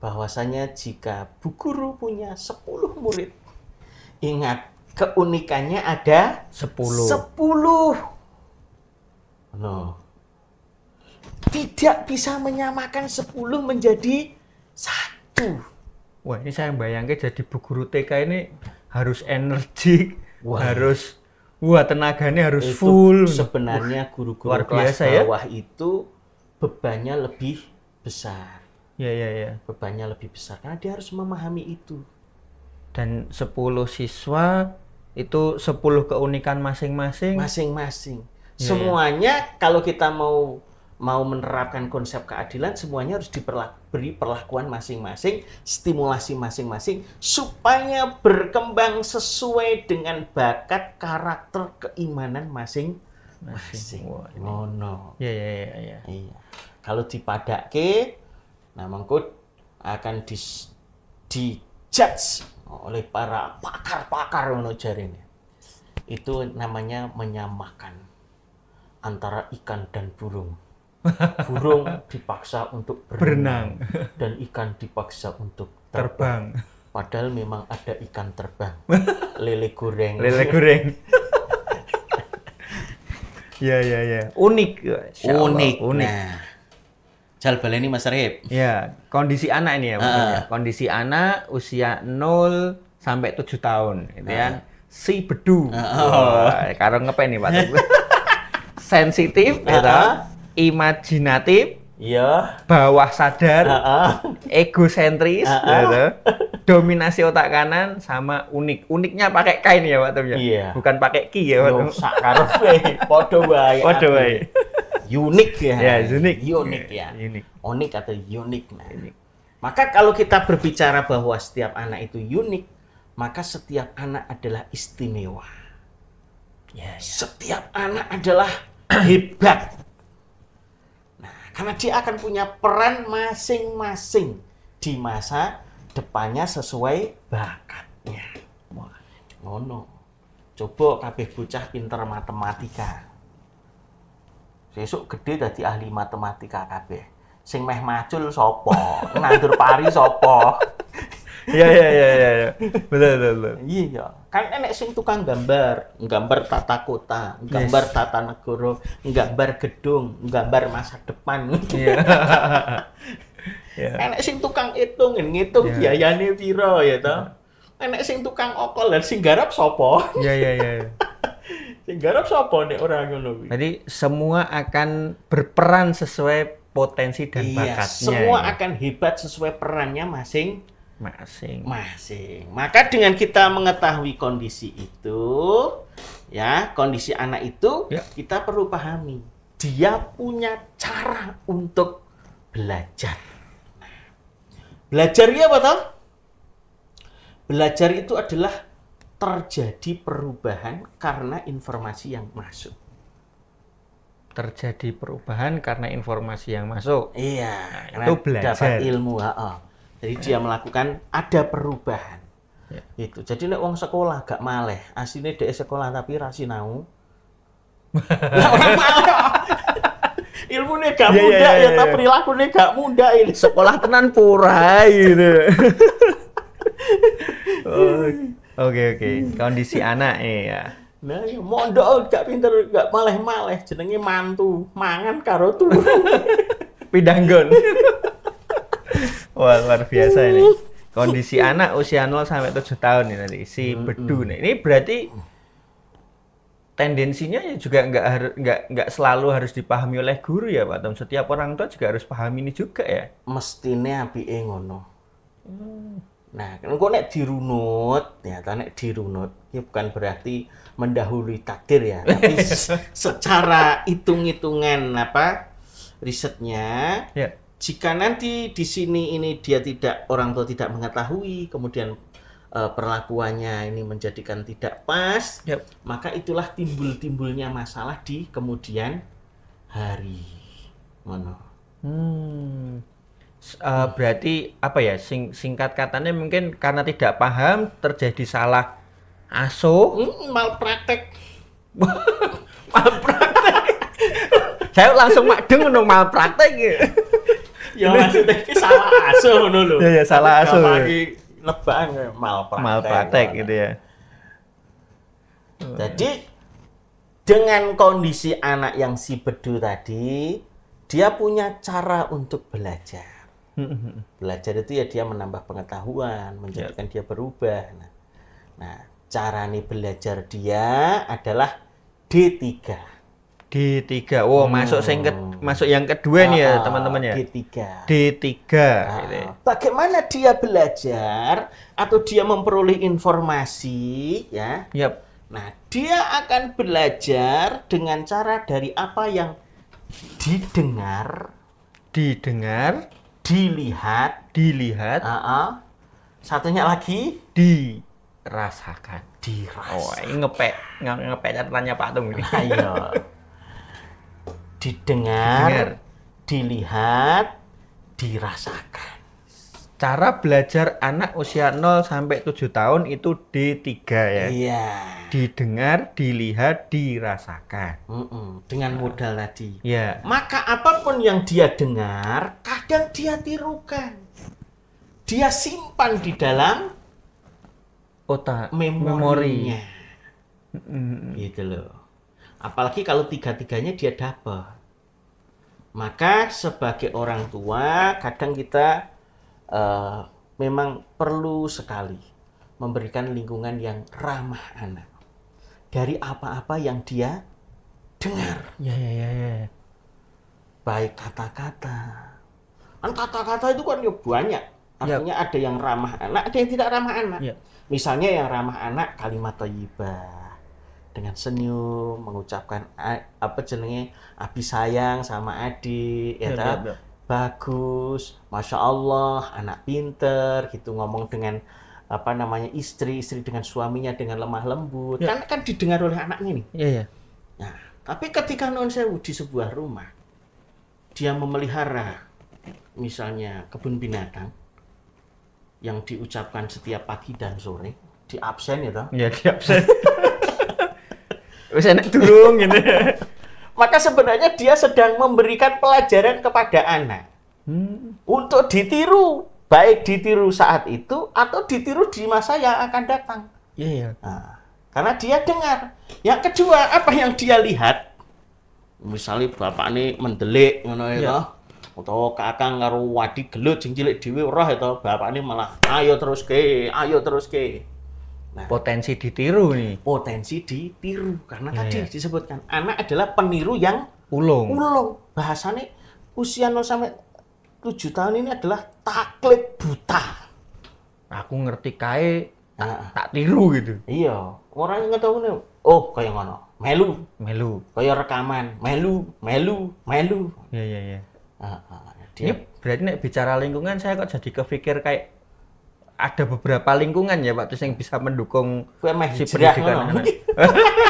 bahwasanya jika Bu Guru punya 10 murid, ingat keunikannya ada 10. 10. no Tidak bisa menyamakan 10 menjadi satu. Wah, ini saya bayangkan jadi Bu Guru TK ini harus energik, Wah. harus Wah tenaganya harus itu full. Sebenarnya guru-guru kelas ya. bawah ya? itu bebannya lebih besar. Iya, iya, iya. Bebannya lebih besar karena dia harus memahami itu. Dan 10 siswa itu 10 keunikan masing-masing. Masing-masing. Ya, semuanya ya. kalau kita mau mau menerapkan konsep keadilan semuanya harus diberi perlakuan masing-masing, stimulasi masing-masing supaya berkembang sesuai dengan bakat, karakter, keimanan masing-masing. Masing. oh no. Iya iya iya. Iya. Kalau dipadake Nah, Mangkut akan di, di judge oleh para pakar-pakar menurut Itu namanya menyamakan antara ikan dan burung. [laughs] Burung dipaksa untuk berenang, berenang. [laughs] dan ikan dipaksa untuk terbang. terbang. Padahal memang ada ikan terbang, [laughs] lele goreng. Lele goreng. Ya ya ya. Unik. Ya. Unik. Unik. Nah, Jal baleni Mas Rip. Iya, kondisi anak ini ya, uh. ya. Kondisi anak usia 0 sampai 7 tahun gitu uh. ya. Si bedu. Uh. Oh. Karo ngepe nih Pak. [laughs] Sensitif uh. gitu. Imajinatif. Iya. Bawah sadar. Uh. Egosentris uh. gitu. Dominasi otak kanan sama unik. Uniknya pakai kain ya Pak ya? Iya. Bukan pakai ki ya Pak. Sak karo podo wae. Podo wae unik ya. Ya, unik. Unik ya. Unik. Unik atau unik. Nah. Unik. Maka kalau kita berbicara bahwa setiap anak itu unik, maka setiap anak adalah istimewa. Ya, ya. Setiap anak adalah [clears throat] hebat. Nah, karena dia akan punya peran masing-masing di masa depannya sesuai bakatnya. Wah, ngono. Coba kabeh bocah pinter matematika Sesuk gede dadi ahli matematika kabeh. Sing meh macul sapa? Nandur pari sapa? Iya iya iya iya. iya. Betul betul. Iya. iya. Kan enek sing tukang gambar, gambar tata kota, gambar yes. tata negara, gambar gedung, gambar masa depan. Iya. [laughs] yeah. Enek sing tukang hitung, ngitung yeah. biayane piro ya toh. Yeah. Enek sing tukang okol dan sing garap sopo. Iya iya iya. iya. [laughs] Sing garap sapa nek ora ngono Jadi semua akan berperan sesuai potensi dan iya, bakatnya. Semua ya. akan hebat sesuai perannya masing masing. Masing. Maka dengan kita mengetahui kondisi itu, ya, kondisi anak itu, ya. kita perlu pahami dia punya cara untuk belajar. ya apa toh? Belajar itu adalah terjadi perubahan karena informasi yang masuk. Terjadi perubahan karena informasi yang masuk. Iya, nah, itu belajar. Dapat ilmu, ha Jadi dia iya. melakukan ada perubahan. Ya. Itu. Jadi lek wong sekolah gak maleh, asline dek sekolah tapi ra sinau. lah [laughs] Ilmune gak muda ya, ya, ya, tapi iya. perilakune gak muda ini. Sekolah tenan purai gitu. [laughs] oh. Oke oke. Hmm. Kondisi anak ya. Nah, iya. mondok oh, gak pinter, gak maleh-maleh, jenenge mantu, mangan karo tuh. [laughs] Pidanggon. Wah, luar biasa ini. Kondisi anak usia 0 sampai 7 tahun ini tadi si hmm, bedu hmm. nih. Ini berarti tendensinya ya juga nggak harus nggak nggak selalu harus dipahami oleh guru ya Pak Tom. Setiap orang tua juga harus pahami ini juga ya. Mestinya api ngono. Nah, kan kok nek dirunut, ya ta nek dirunut, ya bukan berarti mendahului takdir ya, tapi [laughs] secara hitung-hitungan apa risetnya, ya. jika nanti di sini ini dia tidak orang tua tidak mengetahui, kemudian uh, perlakuannya ini menjadikan tidak pas, ya. maka itulah timbul-timbulnya masalah di kemudian hari. mana Hmm uh, berarti apa ya sing, singkat katanya mungkin karena tidak paham terjadi salah aso mm, malpraktek [laughs] malpraktek saya langsung mak makdeng ngono malpraktek ya ya maksudnya salah aso no [laughs] ya ya salah aso lagi ya, malpraktek malpraktek gitu ya jadi dengan kondisi anak yang si bedu tadi dia punya cara untuk belajar Belajar itu ya dia menambah pengetahuan, menjadikan yeah. dia berubah. Nah, nah, cara nih belajar dia adalah D3. D3. Wow, hmm. masuk masuk yang kedua nih ya, ah, teman-teman ya. D3. D3. Nah, Bagaimana dia belajar atau dia memperoleh informasi ya? Yep. Nah, dia akan belajar dengan cara dari apa yang didengar, didengar, dilihat dilihat uh -uh. satunya lagi dirasakan dirasakan oh ini ngepek nge ngepek catatannya Pak Tung ini ayo ah, iya. didengar Dengar. dilihat dirasakan cara belajar anak usia 0 sampai 7 tahun itu D3 ya iya yeah didengar, dilihat, dirasakan. Mm -mm, dengan nah. modal tadi. Ya. Maka apapun yang dia dengar, kadang dia tirukan. Dia simpan di dalam otak memorinya. Memori. Mm gitu loh. Apalagi kalau tiga-tiganya dia dapat. Maka sebagai orang tua, kadang kita uh, memang perlu sekali memberikan lingkungan yang ramah anak dari apa-apa yang dia dengar. Ya, ya, ya, ya. Baik kata-kata. Kan kata-kata itu kan ya banyak. Ya. Artinya ya. ada yang ramah anak, ada yang tidak ramah anak. Ya. Misalnya yang ramah anak kalimat thayyibah dengan senyum mengucapkan apa jenenge abi sayang sama adik ya ya, ya, ya. bagus masya Allah anak pinter gitu ngomong dengan apa namanya istri istri dengan suaminya dengan lemah lembut ya. karena kan didengar oleh anaknya nih ya, ya. nah tapi ketika non sewu di sebuah rumah dia memelihara misalnya kebun binatang yang diucapkan setiap pagi dan sore di absen ya toh ya di absen [laughs] enak durung gitu [laughs] maka sebenarnya dia sedang memberikan pelajaran kepada anak hmm. untuk ditiru baik ditiru saat itu atau ditiru di masa yang akan datang. Iya. Yeah, yeah. Nah, karena dia dengar. Yang kedua, apa yang dia lihat? Misalnya bapak ini mendelik Atau kakak ngaruh wadi gelut sing cilik dhewe atau ya itu bapak ini malah ayo terus ke, ayo terus ke. Nah, potensi ditiru nih. Potensi ditiru karena yeah, tadi yeah. disebutkan anak adalah peniru yang ulung. Ulung. Bahasane usia 0 sampai tujuh tahun ini adalah taklit buta. Aku ngerti kae tak, nah. tak tiru gitu. Iya, orang yang tahu nih, oh kayak ngono, melu, melu, kayak rekaman, melu, melu, melu. Iya iya iya. Uh, uh, Ini berarti nih bicara lingkungan saya kok jadi kepikir kayak ada beberapa lingkungan ya Pak Tus yang bisa mendukung si pendidikan [laughs] [laughs]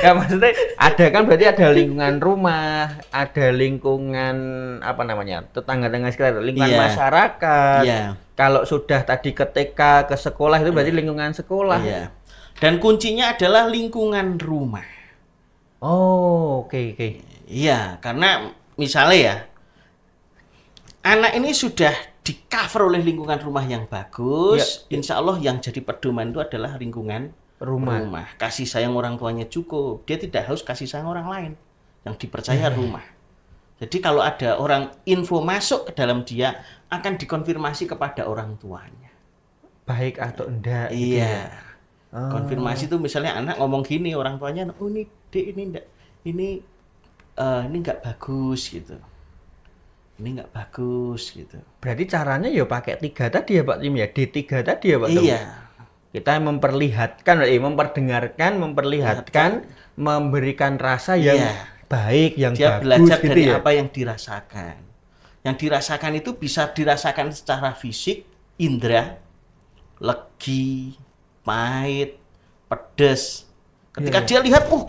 ya maksudnya ada kan berarti ada lingkungan rumah, ada lingkungan apa namanya tetangga dengan sekitar, lingkungan yeah. masyarakat. Yeah. Kalau sudah tadi ke TK ke sekolah itu berarti iya. lingkungan sekolah. Yeah. Dan kuncinya adalah lingkungan rumah. Oh oke okay, oke. Okay. Iya karena misalnya ya anak ini sudah di cover oleh lingkungan rumah yang bagus, yeah. insya Allah yang jadi pedoman itu adalah lingkungan rumah. rumah. Kasih sayang orang tuanya cukup. Dia tidak harus kasih sayang orang lain. Yang dipercaya yeah. rumah. Jadi kalau ada orang info masuk ke dalam dia akan dikonfirmasi kepada orang tuanya. Baik atau enggak. Gitu iya. Gitu ya? Konfirmasi itu oh. misalnya anak ngomong gini orang tuanya, oh ini dek ini enggak ini uh, ini nggak bagus gitu. Ini enggak bagus gitu. Berarti caranya ya pakai tiga tadi ya Pak Tim ya, D tiga tadi ya Pak Tim. Iya kita memperlihatkan eh memperdengarkan memperlihatkan ya, memberikan rasa iya. yang ya. baik yang dia bagus belajar gitu dari ya? apa yang dirasakan yang dirasakan itu bisa dirasakan secara fisik indera legi pahit pedes ketika ya. dia lihat uh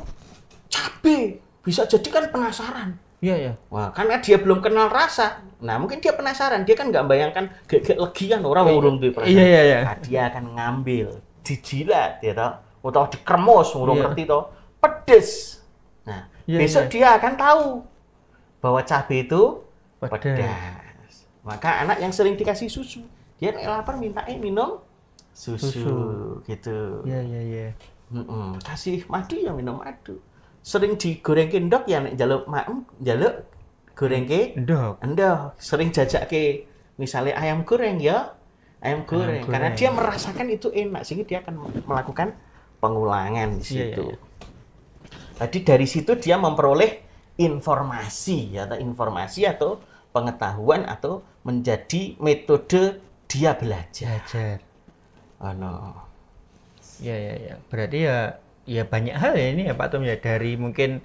cabe bisa jadi kan penasaran Iya ya. Wah, karena dia belum kenal rasa. Nah, mungkin dia penasaran. Dia kan nggak bayangkan gegek legian orang e, urung duwe Iya iya, iya iya. Nah, dia akan ngambil, dijilat ya toh. atau dikremos, urung yeah. Iya. ngerti toh. Pedes. Nah, iya, besok iya. dia akan tahu bahwa cabai itu pedas. pedes. Maka anak yang sering dikasih susu, dia lapar minta eh, minum susu, susu. gitu. Iya iya iya. Mm -mm. Kasih madu ya minum madu sering digorengke ndok ya nek njaluk maem njaluk gorengke ndok. Ndok, sering ke misalnya ayam goreng ya. Ayam goreng. ayam goreng karena dia merasakan itu enak sehingga dia akan melakukan pengulangan di iya, situ. Iya, iya. Jadi dari situ dia memperoleh informasi ya, atau informasi atau pengetahuan atau menjadi metode dia belajar. Belajar. Oh no. Ya ya ya. Berarti ya ya banyak hal ya ini ya Pak Tom ya dari mungkin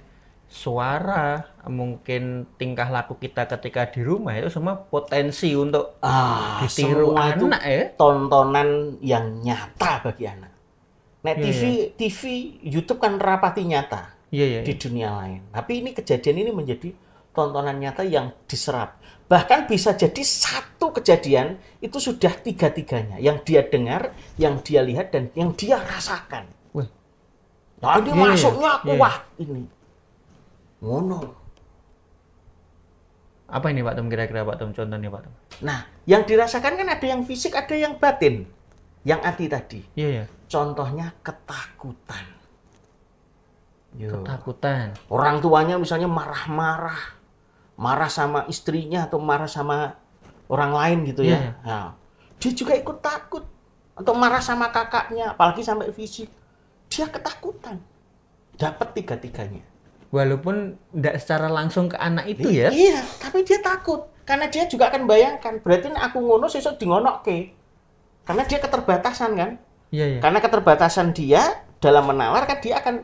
suara mungkin tingkah laku kita ketika di rumah itu semua potensi untuk ah, ditiru anu anak ya tontonan yang nyata bagi anak. Nah ya, TV ya. TV YouTube kan rapati nyata ya, di iya. dunia lain. Tapi ini kejadian ini menjadi tontonan nyata yang diserap. Bahkan bisa jadi satu kejadian itu sudah tiga tiganya yang dia dengar, yang dia lihat dan yang dia rasakan. Tadi yeah, iya, iya. masuknya aku yeah. wah ini. Ngono. Apa ini Pak Tom kira-kira Pak Tom contohnya Pak Tom? Nah, yang dirasakan kan ada yang fisik, ada yang batin. Yang hati tadi. Iya, yeah, yeah. Contohnya ketakutan. Yo. Ketakutan. Orang tuanya misalnya marah-marah. Marah sama istrinya atau marah sama orang lain gitu yeah. ya. Iya. Nah, dia juga ikut takut atau marah sama kakaknya apalagi sampai fisik dia ketakutan. Dapat tiga-tiganya. Walaupun tidak secara langsung ke anak itu ya. Iya, tapi dia takut. Karena dia juga akan bayangkan, berarti aku ngono sesuatu di ngono ke. Karena dia keterbatasan kan. Iya, iya. Karena keterbatasan dia dalam menawarkan kan dia akan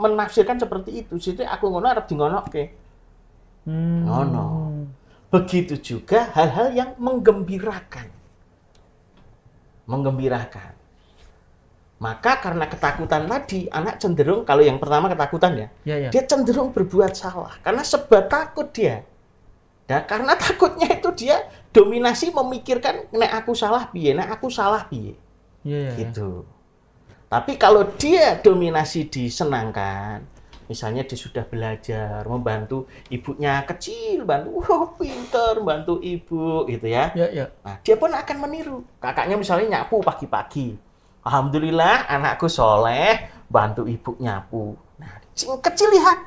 menafsirkan seperti itu. Jadi aku ngono arep di ngono ke. Hmm. Ngono. Begitu juga hal-hal yang menggembirakan. Menggembirakan maka karena ketakutan tadi, anak cenderung kalau yang pertama ketakutan ya, ya, ya. dia cenderung berbuat salah karena sebab takut dia. Dan karena [laughs] takutnya itu dia dominasi memikirkan nek aku salah piye, nek aku salah piye. Ya, ya, ya. Gitu. Tapi kalau dia dominasi disenangkan, misalnya dia sudah belajar membantu ibunya kecil bantu wow pinter bantu ibu gitu ya, ya, ya. nah dia pun akan meniru kakaknya misalnya nyapu pagi-pagi Alhamdulillah anakku soleh, bantu ibu nyapu. Nah, kecil lihat.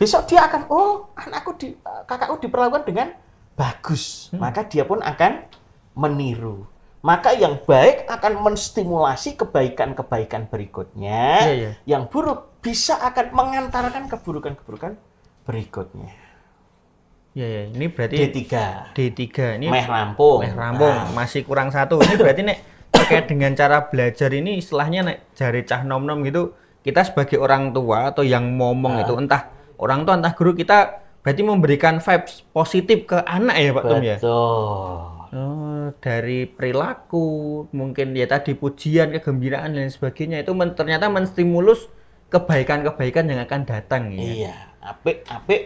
Besok dia akan, oh anakku, di, eh, kakakku diperlakukan dengan bagus. Hmm. Maka dia pun akan meniru. Maka yang baik akan menstimulasi kebaikan-kebaikan berikutnya. Ya, ya. Yang buruk bisa akan mengantarkan keburukan-keburukan berikutnya. Ya, ya, ini berarti D3. D3 ini meh rampung. Meh rampung, nah. masih kurang satu. Ini berarti nek terkait dengan cara belajar ini istilahnya nek jari cah nom nom gitu kita sebagai orang tua atau yang ngomong nah. itu entah orang tua entah guru kita berarti memberikan vibes positif ke anak ya Pak Betul. Tum ya. Betul. Oh, dari perilaku mungkin ya tadi pujian kegembiraan dan sebagainya itu men ternyata menstimulus kebaikan-kebaikan yang akan datang ya. Iya, apik apik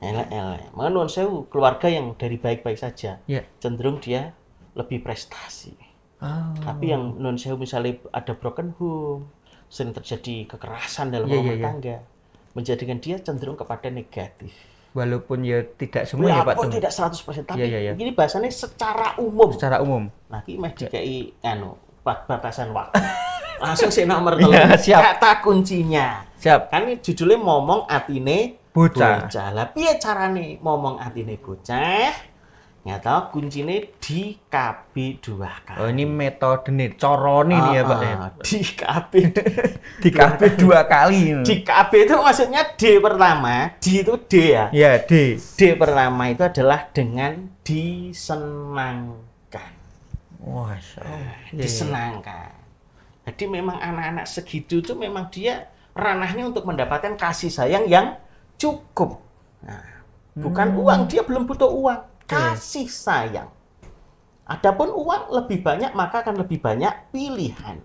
elek elek. mana saya keluarga yang dari baik-baik saja yeah. cenderung dia lebih prestasi. Oh. Tapi yang non sewu misalnya ada broken home, sering terjadi kekerasan dalam yeah, iya, rumah yeah, tangga, yeah. menjadikan dia cenderung kepada negatif. Walaupun ya tidak semua Walaupun ya Pak Tung. tidak 100% tapi yeah, yeah, yeah. ini bahasannya secara umum. Secara umum. Nah, masih di ya. dikai anu batasan waktu. [laughs] Langsung sih nomor iya, telu. Yeah, siap. Kata kuncinya. Siap. Kan ini judulnya ngomong atine bocah. Lah piye carane ngomong atine bocah? Nyata kuncinya di KB2K. Oh, ini metode nih, coroni oh, nih ya Pak Di KB di KB dua kali. Di KB itu maksudnya D pertama, D itu D ya. Ya, D. D pertama itu adalah dengan disenangkan. Wah, disenangkan. Jadi memang anak-anak segitu itu memang dia ranahnya untuk mendapatkan kasih sayang yang cukup. Nah, bukan hmm. uang, dia belum butuh uang kasih sayang. Adapun uang lebih banyak maka akan lebih banyak pilihan.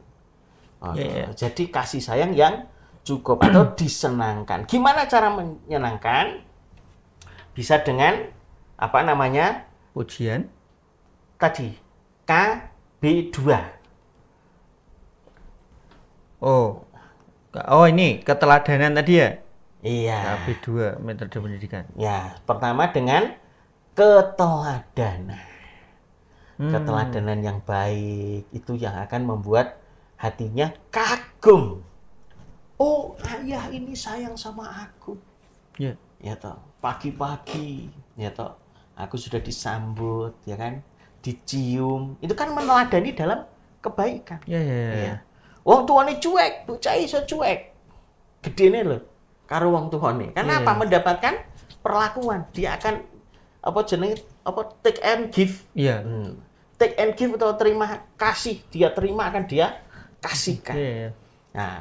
Oh, yeah. Iya. Jadi kasih sayang yang cukup atau [clears throat] disenangkan. Gimana cara menyenangkan? Bisa dengan apa namanya? Ujian. Tadi B 2 Oh. Oh ini keteladanan tadi ya? Iya. KB2 metode pendidikan. Ya, pertama dengan keteladanan. Hmm. Keteladanan yang baik itu yang akan membuat hatinya kagum. Oh, ayah ini sayang sama aku. Ya, Ya toh, pagi-pagi, ya toh, aku sudah disambut, ya kan? Dicium. Itu kan meneladani dalam kebaikan. Ya, ya, ya. ya. Wong tuane cuek, bocah iso cuek. Gedene loh, karo wong tuane. Karena ya, apa? Iya. Mendapatkan perlakuan. Dia akan apa jenis apa take and give. Iya. Hmm. Take and give atau terima kasih, dia terima akan dia kasihkan. Iya, yeah. Nah,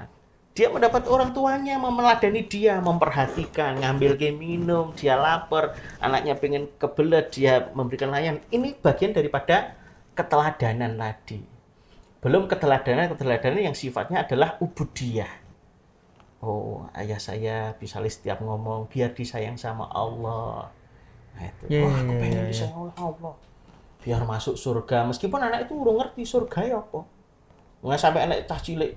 dia mendapat orang tuanya memeladani dia, memperhatikan, ngambil ke minum, dia lapar, anaknya pengen kebelet, dia memberikan layan. Ini bagian daripada keteladanan tadi. Belum keteladanan-keteladanan yang sifatnya adalah ubudiyah. Oh, ayah saya bisa setiap ngomong, biar disayang sama Allah Nah, itu. Yeah, Wah, aku iya, iya, pengen iya, bisa oleh ya Allah. Biar masuk surga. Meskipun anak itu udah ngerti surga ya apa. Nggak sampai anak itu cilik.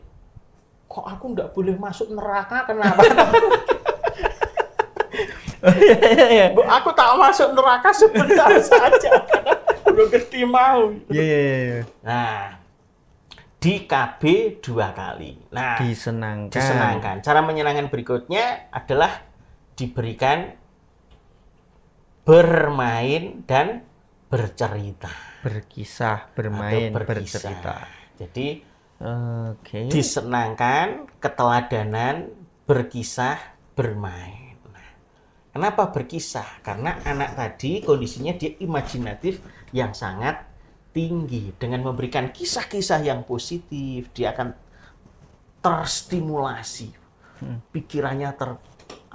Kok aku nggak boleh masuk neraka? Kenapa? [laughs] Bu, aku tak masuk neraka sebentar [laughs] saja. Karena udah ngerti mau. Iya, Nah, di KB dua kali. Nah, disenangkan. disenangkan. Cara menyenangkan berikutnya adalah diberikan bermain dan bercerita. Berkisah, bermain, berkisah. bercerita. Jadi okay. disenangkan, keteladanan, berkisah, bermain. Nah, kenapa berkisah? Karena anak tadi kondisinya dia imajinatif yang sangat tinggi. Dengan memberikan kisah-kisah yang positif, dia akan terstimulasi. Hmm. Pikirannya ter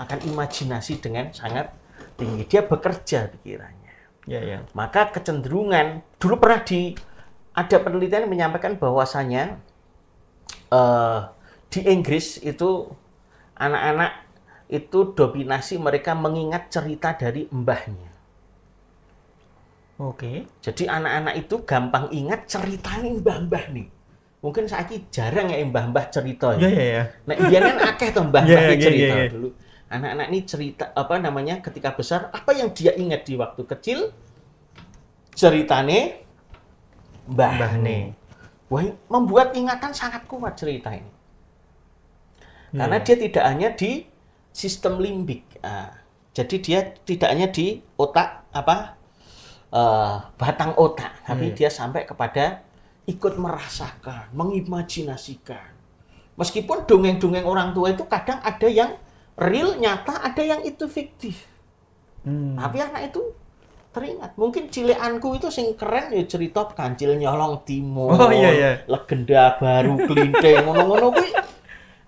akan imajinasi dengan sangat tinggi, dia bekerja pikirannya. Ya, ya. Maka kecenderungan dulu pernah di ada penelitian menyampaikan bahwasanya uh, di Inggris itu anak-anak itu dominasi mereka mengingat cerita dari mbahnya. Oke. Jadi anak-anak itu gampang ingat ceritanya mbah-mbah nih. Mungkin saya jarang ya mbah-mbah cerita. Ya iya iya. Nah dia kan akeh tuh mbah-mbah yeah, [laughs] yeah, ya, ya, cerita yeah, yeah. dulu anak-anak ini cerita apa namanya ketika besar apa yang dia ingat di waktu kecil ceritane Mbah ne. Wah, membuat ingatan sangat kuat cerita ini. Hmm. Karena dia tidak hanya di sistem limbik. nah, jadi dia tidak hanya di otak apa uh, batang otak, tapi hmm. dia sampai kepada ikut merasakan, mengimajinasikan. Meskipun dongeng-dongeng orang tua itu kadang ada yang real nyata ada yang itu fiktif hmm. tapi anak itu teringat mungkin cileanku itu sing keren ya cerita kancil nyolong timur oh, iya, iya. legenda baru klinteng [laughs] ngono-ngono kuwi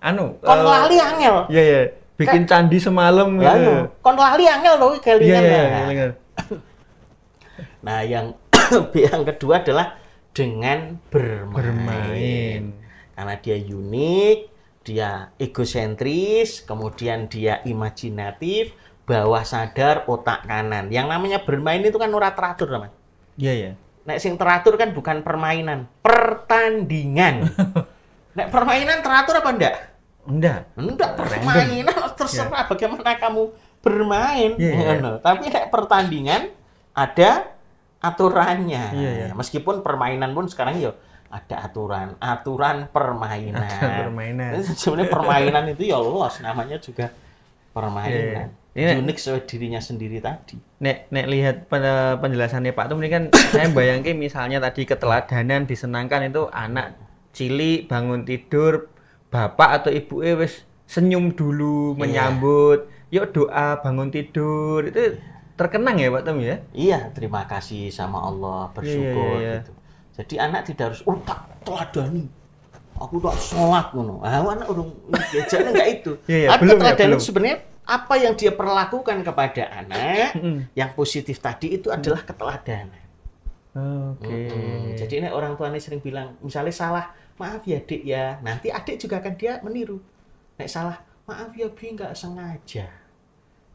anu kon uh, lali angel iya iya bikin Ke, candi semalam ya, gitu. Iya. kon lali angel loh kelingan iya, iya, iya, nah, iya. [laughs] nah yang [coughs] yang kedua adalah dengan bermain. bermain karena dia unik dia egosentris, kemudian dia imajinatif, bawah sadar, otak kanan. Yang namanya bermain itu kan ora teratur, teman. Iya, ya. iya. Nek sing teratur kan bukan permainan, pertandingan. [laughs] Nek permainan teratur apa enggak? Enggak. Enggak permainan iya. terserah ya. bagaimana kamu bermain. ya, ya. Tapi nek pertandingan ada aturannya. Ya, ya. Meskipun permainan pun sekarang ya ada aturan aturan permainan ada permainan sebenarnya permainan itu ya los namanya juga permainan yeah. Iya. unik sesuai dirinya sendiri tadi nek nek lihat penjelasannya Pak tuh ini kan saya bayangin misalnya tadi keteladanan disenangkan itu anak cili bangun tidur bapak atau ibu eh senyum dulu iya. menyambut yuk doa bangun tidur itu terkenang ya Pak itu ya iya terima kasih sama Allah iya, bersyukur yeah, yeah, yeah. gitu jadi anak tidak harus oh tak teladani. Aku tak sholat ngono. Ah anak urung diajarin enggak itu. ya, ya, Aku ya, sebenarnya apa yang dia perlakukan kepada anak [laughs] yang positif tadi itu adalah keteladanan. Oke. Okay. Hmm, jadi ini orang tuanya sering bilang, misalnya salah, maaf ya dek ya. Nanti adik juga akan dia meniru. Nek salah, maaf ya bi nggak sengaja.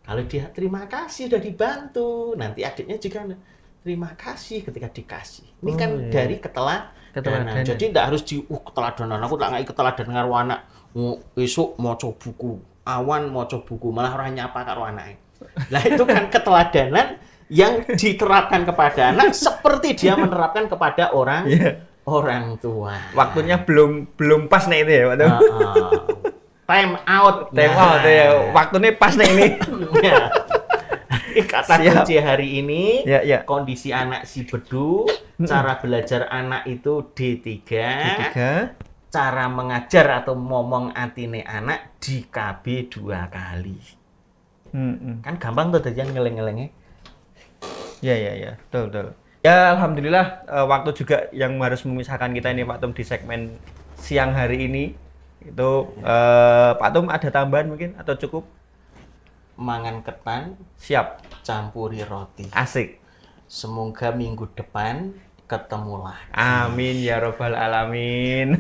Kalau dia terima kasih sudah dibantu, nanti adiknya juga terima kasih ketika dikasih. Ini oh, kan iya. dari ketela keteladanan. Jadi tidak harus di uh keteladanan. Aku tak ngai keteladanan karo anak. besok esok mau coba buku awan mau coba buku malah orang nyapa kak warna Nah itu kan [laughs] keteladanan yang diterapkan kepada anak seperti dia menerapkan kepada orang yeah. orang tua. Waktunya belum belum pas nih ini ya, Pak. Uh, uh, time out. Time nah. out ya. Waktunya pas nih ini. [laughs] Iya. [laughs] Eh, kata Siap. kunci hari ini ya, ya. kondisi anak si bedu, hmm. cara belajar anak itu D3, D3, cara mengajar atau ngomong atine anak di KB dua kali. Hmm. Kan gampang tuh jajan ngeleng-ngelengnya. Ya ya ya, betul betul. Ya alhamdulillah eh, waktu juga yang harus memisahkan kita ini Pak Tum di segmen siang hari ini itu uh, Pak Tum ada tambahan mungkin atau cukup? mangan ketan siap campuri roti asik semoga minggu depan ketemu lah amin ya robbal alamin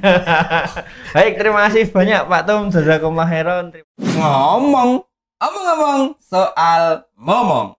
[laughs] baik terima kasih banyak Pak Tom jazakumullah khairan ngomong ngomong ngomong soal ngomong.